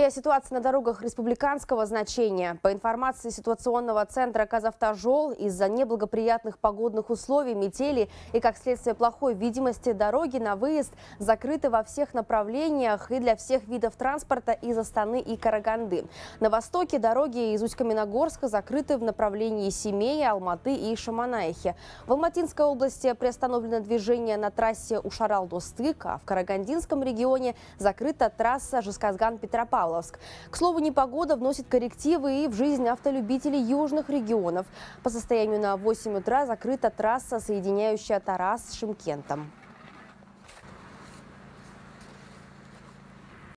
И о ситуации на дорогах республиканского значения. По информации ситуационного центра «Казавтожол», из-за неблагоприятных погодных условий, метели и, как следствие, плохой видимости дороги на выезд закрыты во всех направлениях и для всех видов транспорта из Астаны и Караганды. На востоке дороги из Усть-Каменогорска закрыты в направлении Семей, Алматы и Шаманаихи. В Алматинской области приостановлено движение на трассе Ушарал-Достык, а в Карагандинском регионе закрыта трасса жесказган петропавловск Петропавловск. К слову, непогода вносит коррективы и в жизнь автолюбителей южных регионов. По состоянию на 8 утра закрыта трасса, соединяющая Тарас с Шимкентом.